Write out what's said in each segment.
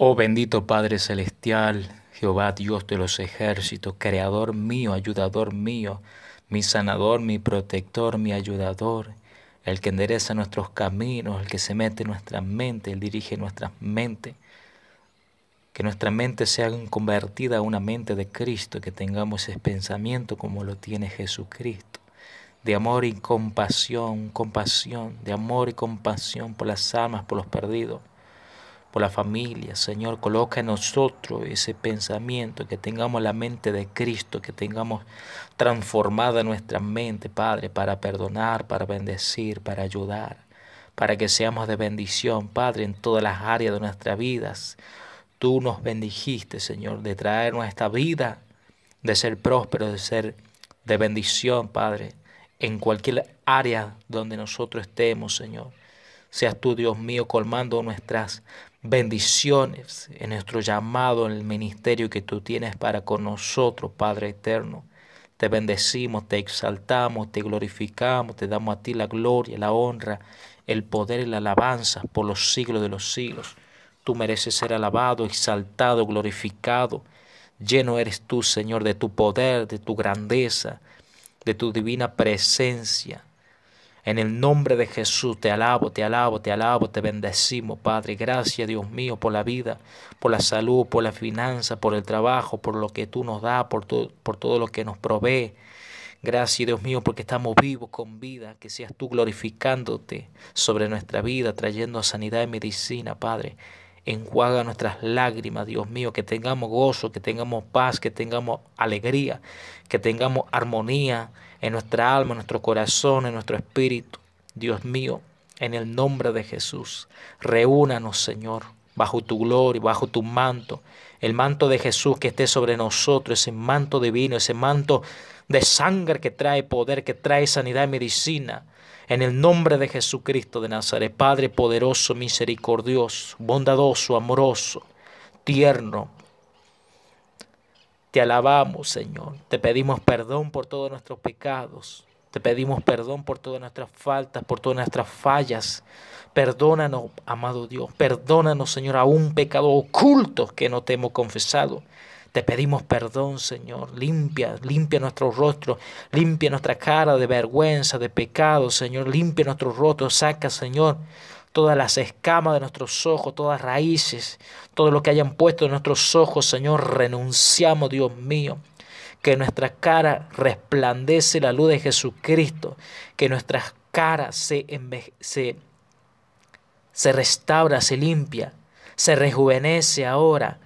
Oh bendito Padre Celestial, Jehová Dios de los ejércitos, Creador mío, ayudador mío, mi sanador, mi protector, mi ayudador, el que endereza nuestros caminos, el que se mete en nuestra mente, el dirige nuestras mentes. Que nuestra mente sea convertida a una mente de Cristo, que tengamos ese pensamiento como lo tiene Jesucristo, de amor y compasión, compasión, de amor y compasión por las almas, por los perdidos por la familia. Señor, coloca en nosotros ese pensamiento, que tengamos la mente de Cristo, que tengamos transformada nuestra mente, Padre, para perdonar, para bendecir, para ayudar, para que seamos de bendición, Padre, en todas las áreas de nuestras vidas. Tú nos bendijiste, Señor, de traernos esta vida, de ser próspero, de ser de bendición, Padre, en cualquier área donde nosotros estemos, Señor. Seas tú, Dios mío, colmando nuestras bendiciones en nuestro llamado, en el ministerio que tú tienes para con nosotros, Padre eterno. Te bendecimos, te exaltamos, te glorificamos, te damos a ti la gloria, la honra, el poder y la alabanza por los siglos de los siglos. Tú mereces ser alabado, exaltado, glorificado. Lleno eres tú, Señor, de tu poder, de tu grandeza, de tu divina presencia. En el nombre de Jesús te alabo, te alabo, te alabo, te bendecimos, Padre. Gracias, Dios mío, por la vida, por la salud, por la finanza, por el trabajo, por lo que tú nos das, por, por todo lo que nos provee. Gracias, Dios mío, porque estamos vivos con vida, que seas tú glorificándote sobre nuestra vida, trayendo sanidad y medicina, Padre. Enjuaga nuestras lágrimas, Dios mío, que tengamos gozo, que tengamos paz, que tengamos alegría, que tengamos armonía en nuestra alma, en nuestro corazón, en nuestro espíritu. Dios mío, en el nombre de Jesús, reúnanos, Señor, bajo tu gloria, bajo tu manto, el manto de Jesús que esté sobre nosotros, ese manto divino, ese manto de sangre que trae poder, que trae sanidad y medicina en el nombre de Jesucristo de Nazaret, Padre poderoso, misericordioso, bondadoso, amoroso, tierno, te alabamos, Señor. Te pedimos perdón por todos nuestros pecados. Te pedimos perdón por todas nuestras faltas, por todas nuestras fallas. Perdónanos, amado Dios. Perdónanos, Señor, a un pecado oculto que no te hemos confesado. Te pedimos perdón, Señor. Limpia, limpia nuestro rostro, limpia nuestra cara de vergüenza, de pecado, Señor. Limpia nuestro rostro, saca, Señor, todas las escamas de nuestros ojos, todas raíces, todo lo que hayan puesto en nuestros ojos, Señor. Renunciamos, Dios mío. Que nuestra cara resplandece la luz de Jesucristo. Que nuestras caras se, se, se restaura, se limpia, se rejuvenece ahora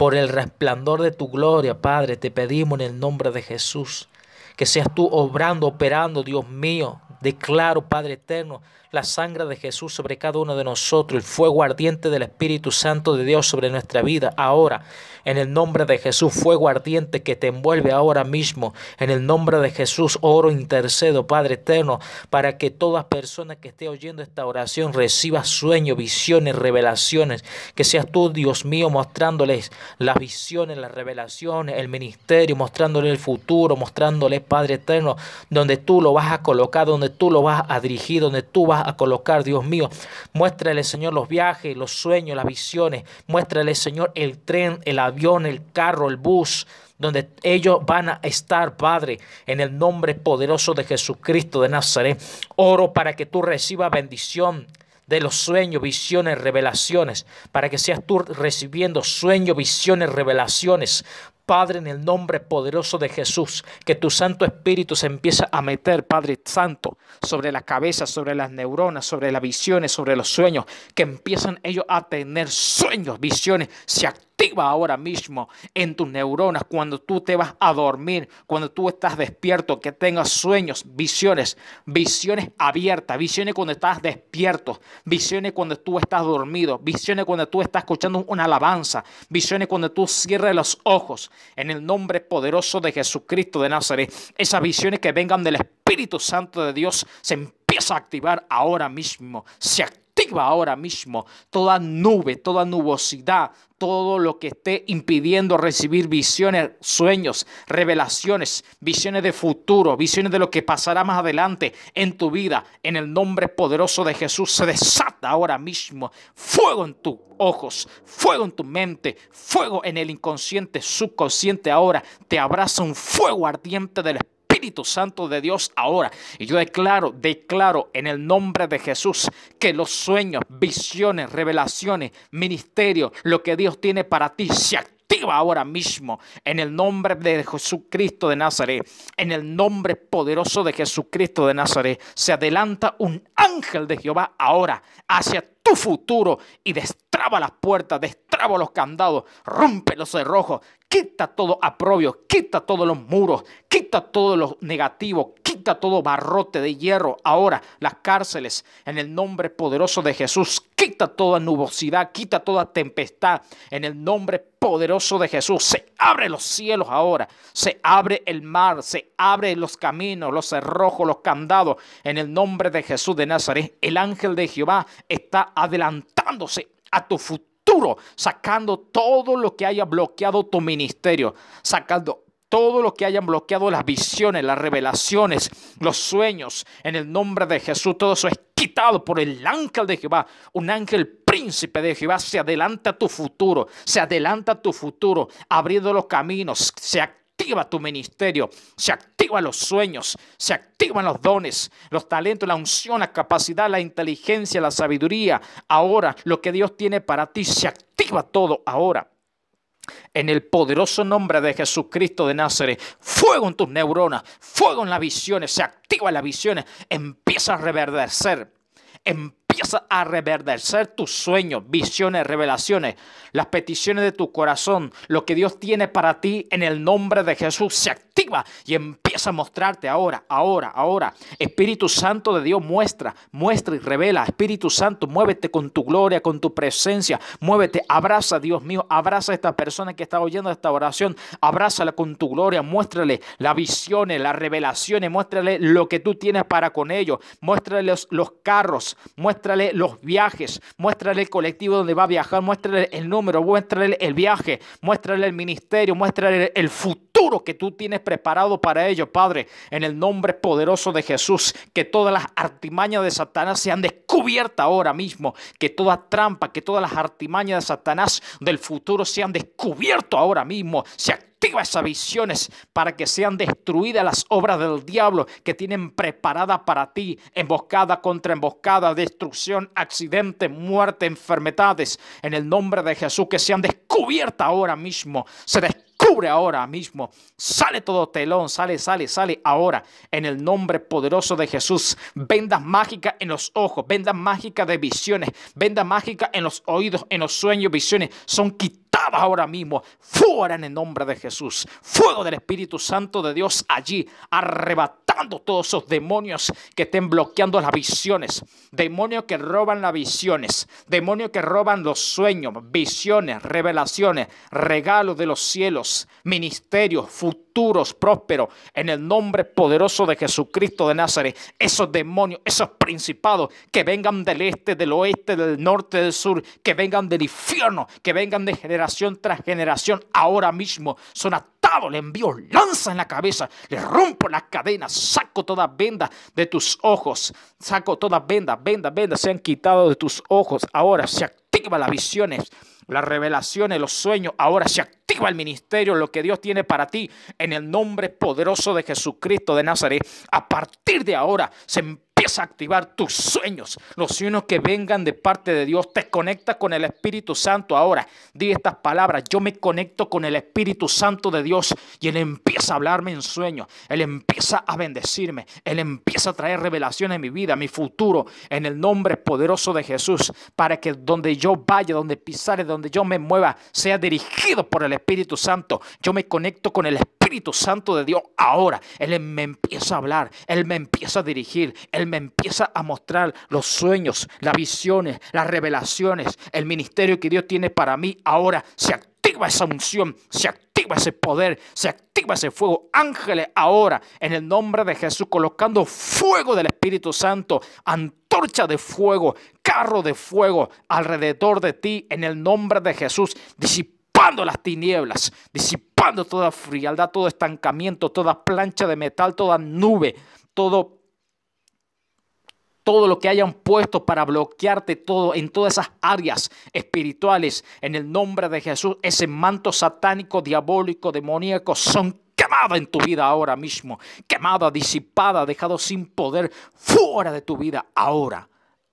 por el resplandor de tu gloria, Padre, te pedimos en el nombre de Jesús, que seas tú obrando, operando, Dios mío. Declaro, Padre eterno, la sangre de Jesús sobre cada uno de nosotros, el fuego ardiente del Espíritu Santo de Dios sobre nuestra vida, ahora, en el nombre de Jesús, fuego ardiente que te envuelve ahora mismo. En el nombre de Jesús, oro, intercedo, Padre eterno, para que toda persona que esté oyendo esta oración reciba sueños, visiones, revelaciones. Que seas tú, Dios mío, mostrándoles las visiones, las revelaciones, el ministerio, mostrándoles el futuro, mostrándoles, Padre eterno, donde tú lo vas a colocar, donde tú lo vas a dirigir, donde tú vas a colocar, Dios mío. Muéstrale, Señor, los viajes, los sueños, las visiones. Muéstrale, Señor, el tren, el avión avión, el carro, el bus, donde ellos van a estar, Padre, en el nombre poderoso de Jesucristo de Nazaret. Oro para que tú recibas bendición de los sueños, visiones, revelaciones, para que seas tú recibiendo sueños, visiones, revelaciones, Padre, en el nombre poderoso de Jesús, que tu Santo Espíritu se empiece a meter, Padre Santo, sobre la cabeza, sobre las neuronas, sobre las visiones, sobre los sueños, que empiezan ellos a tener sueños, visiones, se activa ahora mismo en tus neuronas cuando tú te vas a dormir, cuando tú estás despierto, que tengas sueños, visiones, visiones abiertas, visiones cuando estás despierto, visiones cuando tú estás dormido, visiones cuando tú estás escuchando una alabanza, visiones cuando tú cierres los ojos en el nombre poderoso de Jesucristo de Nazaret. Esas visiones que vengan del Espíritu Santo de Dios se empieza a activar ahora mismo. Se ahora mismo toda nube, toda nubosidad, todo lo que esté impidiendo recibir visiones, sueños, revelaciones, visiones de futuro, visiones de lo que pasará más adelante en tu vida. En el nombre poderoso de Jesús se desata ahora mismo fuego en tus ojos, fuego en tu mente, fuego en el inconsciente, subconsciente ahora. Te abraza un fuego ardiente del Espíritu Espíritu Santo de Dios ahora. Y yo declaro, declaro en el nombre de Jesús que los sueños, visiones, revelaciones, ministerios, lo que Dios tiene para ti se activa ahora mismo en el nombre de Jesucristo de Nazaret, en el nombre poderoso de Jesucristo de Nazaret. Se adelanta un ángel de Jehová ahora hacia tu futuro y destino destraba las puertas, destraba los candados, rompe los cerrojos, quita todo aprobio, quita todos los muros, quita todos los negativos, quita todo barrote de hierro. Ahora las cárceles, en el nombre poderoso de Jesús, quita toda nubosidad, quita toda tempestad, en el nombre poderoso de Jesús. Se abre los cielos ahora, se abre el mar, se abre los caminos, los cerrojos, los candados, en el nombre de Jesús de Nazaret. El ángel de Jehová está adelantándose a tu futuro, sacando todo lo que haya bloqueado tu ministerio, sacando todo lo que hayan bloqueado las visiones, las revelaciones, los sueños, en el nombre de Jesús, todo eso es quitado por el ángel de Jehová, un ángel príncipe de Jehová, se adelanta a tu futuro, se adelanta a tu futuro, abriendo los caminos, se activa activa tu ministerio, se activan los sueños, se activan los dones, los talentos, la unción, la capacidad, la inteligencia, la sabiduría. Ahora lo que Dios tiene para ti, se activa todo ahora. En el poderoso nombre de Jesucristo de Nazaret, fuego en tus neuronas, fuego en las visiones, se activa las visiones, empieza a reverdecer, empieza a reverdecer tus sueños, visiones, revelaciones, las peticiones de tu corazón, lo que Dios tiene para ti en el nombre de Jesús se activa y empieza Empieza a mostrarte ahora, ahora, ahora. Espíritu Santo de Dios, muestra, muestra y revela. Espíritu Santo, muévete con tu gloria, con tu presencia. Muévete, abraza, Dios mío, abraza a esta persona que está oyendo esta oración. Abrázala con tu gloria, muéstrale las visiones, las revelaciones, muéstrale lo que tú tienes para con ellos. Muéstrale los, los carros, muéstrale los viajes, muéstrale el colectivo donde va a viajar, muéstrale el número, muéstrale el viaje, muéstrale el ministerio, muéstrale el futuro que tú tienes preparado para ellos. Padre, en el nombre poderoso de Jesús, que todas las artimañas de Satanás sean descubiertas ahora mismo, que toda trampa, que todas las artimañas de Satanás del futuro sean descubiertas ahora mismo, se activa esas visiones para que sean destruidas las obras del diablo que tienen preparada para ti, emboscada contra emboscada, destrucción, accidente, muerte, enfermedades, en el nombre de Jesús, que sean descubiertas ahora mismo, se cubre ahora mismo. Sale todo telón, sale, sale, sale ahora en el nombre poderoso de Jesús. Vendas mágicas en los ojos, vendas mágicas de visiones, vendas mágicas en los oídos, en los sueños, visiones. Son quitadas ahora mismo, fuera en el nombre de Jesús. Fuego del Espíritu Santo de Dios allí, arrebatado todos esos demonios que estén bloqueando las visiones, demonios que roban las visiones, demonios que roban los sueños, visiones, revelaciones, regalos de los cielos, ministerios, futuros prósperos, en el nombre poderoso de Jesucristo de Nazaret. Esos demonios, esos principados que vengan del este, del oeste, del norte, del sur, que vengan del infierno, que vengan de generación tras generación, ahora mismo son a le envío lanza en la cabeza, le rompo las cadenas, saco toda venda de tus ojos, saco toda venda, venda, venda, se han quitado de tus ojos. Ahora se activa las visiones, las revelaciones, los sueños. Ahora se activa el ministerio, lo que Dios tiene para ti en el nombre poderoso de Jesucristo de Nazaret. A partir de ahora se empieza activar tus sueños, los sueños que vengan de parte de Dios. Te conecta con el Espíritu Santo ahora. Di estas palabras, yo me conecto con el Espíritu Santo de Dios y Él empieza a hablarme en sueños, Él empieza a bendecirme, Él empieza a traer revelaciones en mi vida, mi futuro, en el nombre poderoso de Jesús, para que donde yo vaya, donde pisare, donde yo me mueva, sea dirigido por el Espíritu Santo. Yo me conecto con el Espíritu Espíritu Santo de Dios ahora. Él me empieza a hablar, Él me empieza a dirigir, Él me empieza a mostrar los sueños, las visiones, las revelaciones, el ministerio que Dios tiene para mí ahora. Se activa esa unción, se activa ese poder, se activa ese fuego. Ángeles ahora, en el nombre de Jesús, colocando fuego del Espíritu Santo, antorcha de fuego, carro de fuego alrededor de ti, en el nombre de Jesús, disipando las tinieblas, disipando toda frialdad, todo estancamiento, toda plancha de metal, toda nube, todo todo lo que hayan puesto para bloquearte todo en todas esas áreas espirituales en el nombre de Jesús, ese manto satánico, diabólico, demoníaco son quemado en tu vida ahora mismo, quemada, disipada, dejado sin poder fuera de tu vida ahora,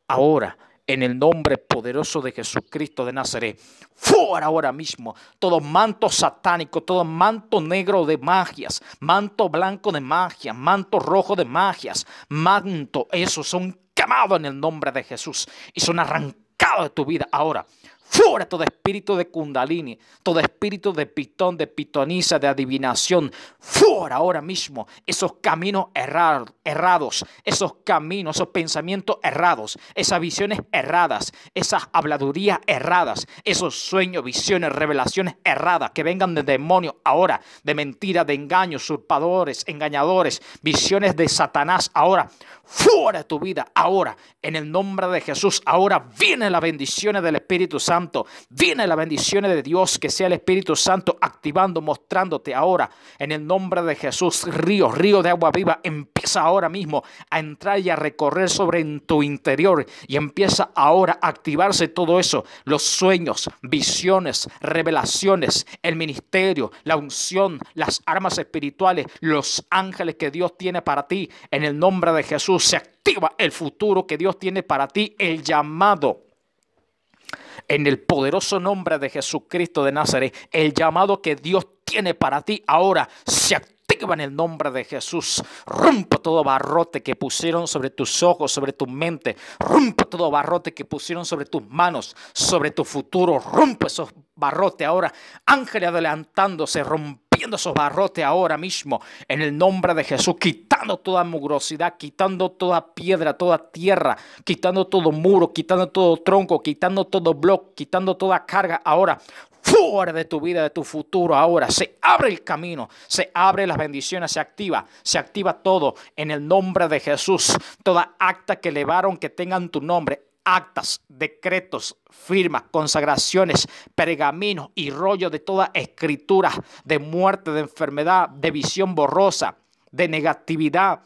ahora en el nombre poderoso de Jesucristo de Nazaret. Fuera ahora mismo todo manto satánico, todo manto negro de magias, manto blanco de magia, manto rojo de magias, manto, esos son quemados en el nombre de Jesús y son arrancados de tu vida ahora Fuera todo espíritu de kundalini, todo espíritu de pitón, de pitoniza, de adivinación. Fuera ahora mismo esos caminos errados, esos caminos, esos pensamientos errados, esas visiones erradas, esas habladurías erradas, esos sueños, visiones, revelaciones erradas que vengan de demonios ahora, de mentiras, de engaños, usurpadores, engañadores, visiones de Satanás ahora. Fuera de tu vida ahora, en el nombre de Jesús, ahora vienen las bendiciones del Espíritu Santo Santo. Viene la bendición de Dios, que sea el Espíritu Santo activando, mostrándote ahora en el nombre de Jesús. Río, río de agua viva, empieza ahora mismo a entrar y a recorrer sobre en tu interior y empieza ahora a activarse todo eso, los sueños, visiones, revelaciones, el ministerio, la unción, las armas espirituales, los ángeles que Dios tiene para ti. En el nombre de Jesús se activa el futuro que Dios tiene para ti, el llamado en el poderoso nombre de Jesucristo de Nazaret, el llamado que Dios tiene para ti ahora se activa en el nombre de Jesús. Rompa todo barrote que pusieron sobre tus ojos, sobre tu mente. Rompa todo barrote que pusieron sobre tus manos, sobre tu futuro. Rompe esos barrotes ahora. Ángeles adelantándose, rompe esos barrotes ahora mismo en el nombre de Jesús, quitando toda mugrosidad, quitando toda piedra, toda tierra, quitando todo muro, quitando todo tronco, quitando todo bloque, quitando toda carga ahora fuera de tu vida, de tu futuro ahora. Se abre el camino, se abre las bendiciones, se activa, se activa todo en el nombre de Jesús. Toda acta que elevaron que tengan tu nombre, actas, decretos, firmas, consagraciones, pergaminos y rollos de toda escritura de muerte, de enfermedad, de visión borrosa, de negatividad,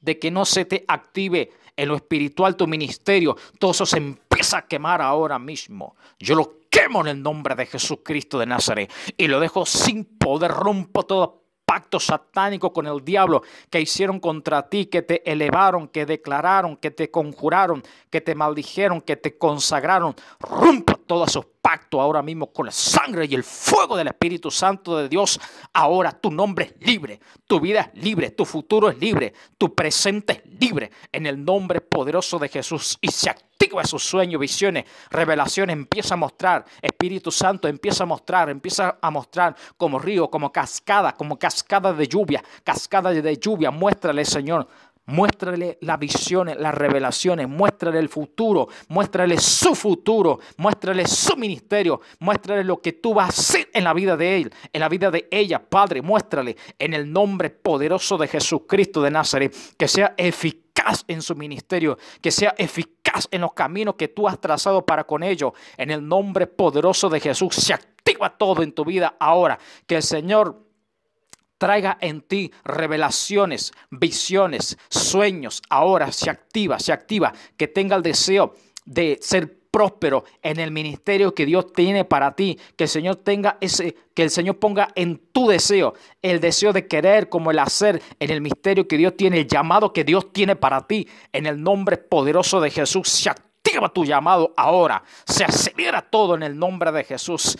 de que no se te active en lo espiritual tu ministerio. Todo eso se empieza a quemar ahora mismo. Yo lo quemo en el nombre de Jesucristo de Nazaret y lo dejo sin poder, rompo todo pacto satánico con el diablo que hicieron contra ti, que te elevaron, que declararon, que te conjuraron, que te maldijeron, que te consagraron. Rompa todos sus pactos ahora mismo con la sangre y el fuego del Espíritu Santo de Dios. Ahora tu nombre es libre, tu vida es libre, tu futuro es libre, tu presente es libre en el nombre poderoso de Jesús y se activa sus sueños, visiones, revelaciones, empieza a mostrar, Espíritu Santo empieza a mostrar, empieza a mostrar como río, como cascada, como cascada de lluvia, cascada de lluvia, muéstrale Señor Muéstrale las visiones, las revelaciones, muéstrale el futuro, muéstrale su futuro, muéstrale su ministerio, muéstrale lo que tú vas a hacer en la vida de él, en la vida de ella, Padre, muéstrale en el nombre poderoso de Jesucristo de Nazaret, que sea eficaz en su ministerio, que sea eficaz en los caminos que tú has trazado para con ellos, en el nombre poderoso de Jesús, se activa todo en tu vida ahora, que el Señor traiga en ti revelaciones, visiones, sueños. Ahora se activa, se activa, que tenga el deseo de ser próspero en el ministerio que Dios tiene para ti, que el Señor tenga ese que el Señor ponga en tu deseo, el deseo de querer como el hacer en el misterio que Dios tiene, el llamado que Dios tiene para ti, en el nombre poderoso de Jesús se activa tu llamado ahora. Se acelera todo en el nombre de Jesús.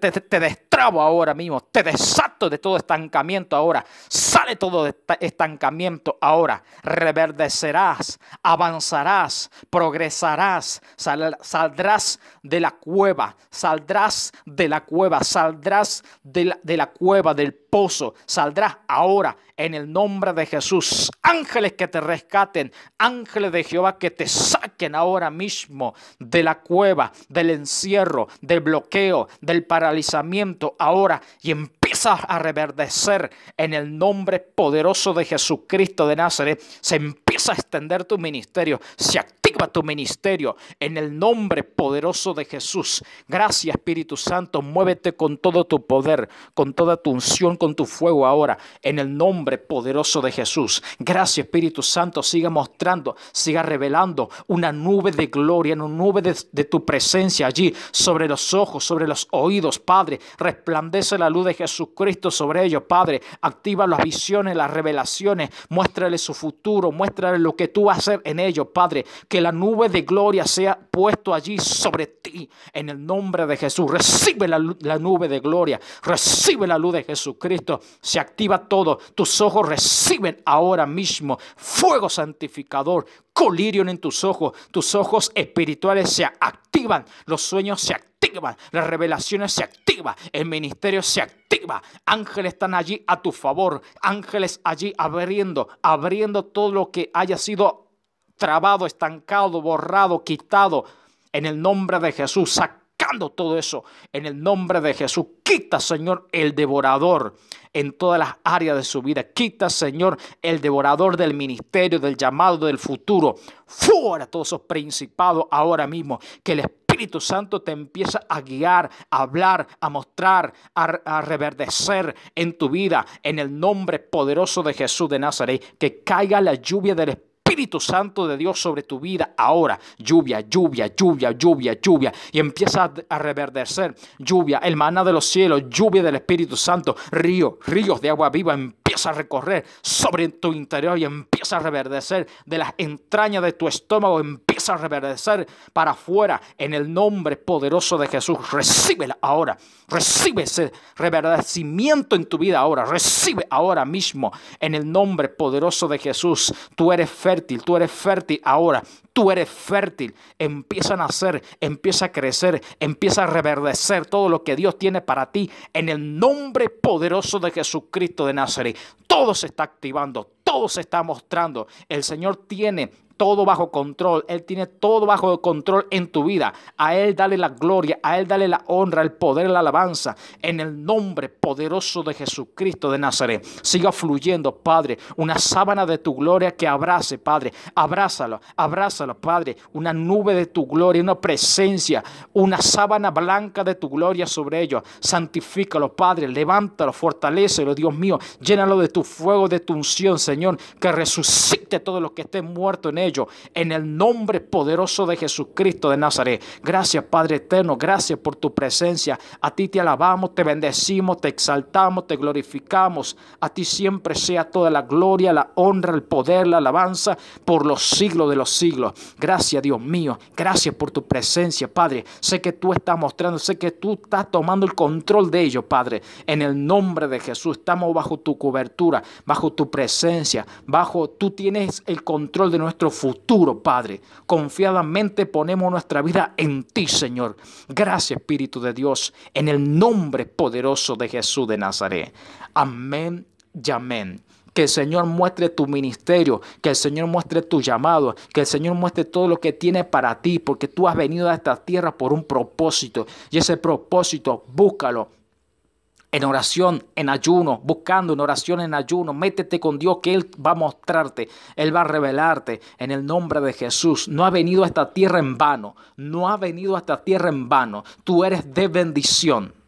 te, destrabo ahora mismo. Te desato de todo estancamiento ahora. Sale todo estancamiento ahora. Reverdecerás, avanzarás, progresarás, saldrás de la cueva, saldrás de la cueva, saldrás de la, cueva, del pozo. Saldrás ahora en el nombre de Jesús. Ángeles que te rescaten, ángeles de Jehová que te saquen ahora mismo de la cueva, del encierro, del bloqueo, del paralizamiento ahora y empieza a reverdecer en el nombre poderoso de Jesucristo de Nazaret. Se empieza a extender tu ministerio. Se tu ministerio. En el nombre poderoso de Jesús. Gracias Espíritu Santo. Muévete con todo tu poder, con toda tu unción, con tu fuego ahora. En el nombre poderoso de Jesús. Gracias Espíritu Santo. Siga mostrando, siga revelando una nube de gloria, una nube de, de tu presencia allí, sobre los ojos, sobre los oídos, Padre. Resplandece la luz de Jesucristo sobre ellos, Padre. Activa las visiones, las revelaciones. Muéstrale su futuro, muéstrale lo que tú vas a hacer en ellos, Padre. Que la nube de gloria sea puesto allí sobre ti en el nombre de Jesús. Recibe la, la nube de gloria, recibe la luz de Jesucristo. Se activa todo. Tus ojos reciben ahora mismo fuego santificador, colirion en tus ojos. Tus ojos espirituales se activan, los sueños se activan las revelaciones se activan, el ministerio se activa, ángeles están allí a tu favor, ángeles allí abriendo, abriendo todo lo que haya sido trabado, estancado, borrado, quitado. En el nombre de Jesús, sacando todo eso. En el nombre de Jesús, quita, Señor, el devorador en todas las áreas de su vida. Quita, Señor, el devorador del ministerio, del llamado, del futuro. Fuera todos esos principados ahora mismo. Que el Espíritu Santo te empieza a guiar, a hablar, a mostrar, a, reverdecer en tu vida, en el nombre poderoso de Jesús de Nazaret. Que caiga la lluvia del Espíritu Espíritu Santo de Dios sobre tu vida ahora. Lluvia, lluvia, lluvia, lluvia, lluvia. Y empieza a reverdecer. Lluvia, el de los cielos, lluvia del Espíritu Santo. Río, ríos de agua viva. Empieza a recorrer sobre tu interior y empieza empieza a reverdecer de las entrañas de tu estómago, empieza a reverdecer para afuera en el nombre poderoso de Jesús. Recíbela ahora, recibe ese reverdecimiento en tu vida ahora, recibe ahora mismo en el nombre poderoso de Jesús. Tú eres fértil, tú eres fértil ahora, tú eres fértil. Empieza a nacer, empieza a crecer, empieza a reverdecer todo lo que Dios tiene para ti en el nombre poderoso de Jesucristo de Nazaret. Todo se está activando, todo se está mostrando. El Señor tiene todo bajo control. Él tiene todo bajo control en tu vida. A Él dale la gloria, a Él dale la honra, el poder, la alabanza. En el nombre poderoso de Jesucristo de Nazaret. Siga fluyendo, Padre, una sábana de tu gloria que abrace, Padre. Abrázalo, abrázalo, Padre. Una nube de tu gloria, una presencia, una sábana blanca de tu gloria sobre ellos. Santifícalo, Padre. Levántalo, fortalecelo, Dios mío. Llénalo de tu fuego, de tu unción, Señor. Que resucite todos los que estén muerto en él en el nombre poderoso de Jesucristo de Nazaret. Gracias Padre eterno, gracias por tu presencia. A ti te alabamos, te bendecimos, te exaltamos, te glorificamos. A ti siempre sea toda la gloria, la honra, el poder, la alabanza por los siglos de los siglos. Gracias Dios mío, gracias por tu presencia Padre. Sé que tú estás mostrando, sé que tú estás tomando el control de ello Padre. En el nombre de Jesús estamos bajo tu cobertura, bajo tu presencia, bajo tú tienes el control de nuestro futuro, Padre. Confiadamente ponemos nuestra vida en ti, Señor. Gracias, Espíritu de Dios, en el nombre poderoso de Jesús de Nazaret. Amén y amén. Que el Señor muestre tu ministerio, que el Señor muestre tu llamado, que el Señor muestre todo lo que tiene para ti, porque tú has venido a esta tierra por un propósito. Y ese propósito, búscalo, en oración, en ayuno, buscando en oración, en ayuno. Métete con Dios que Él va a mostrarte, Él va a revelarte en el nombre de Jesús. No ha venido a esta tierra en vano, no ha venido a esta tierra en vano. Tú eres de bendición.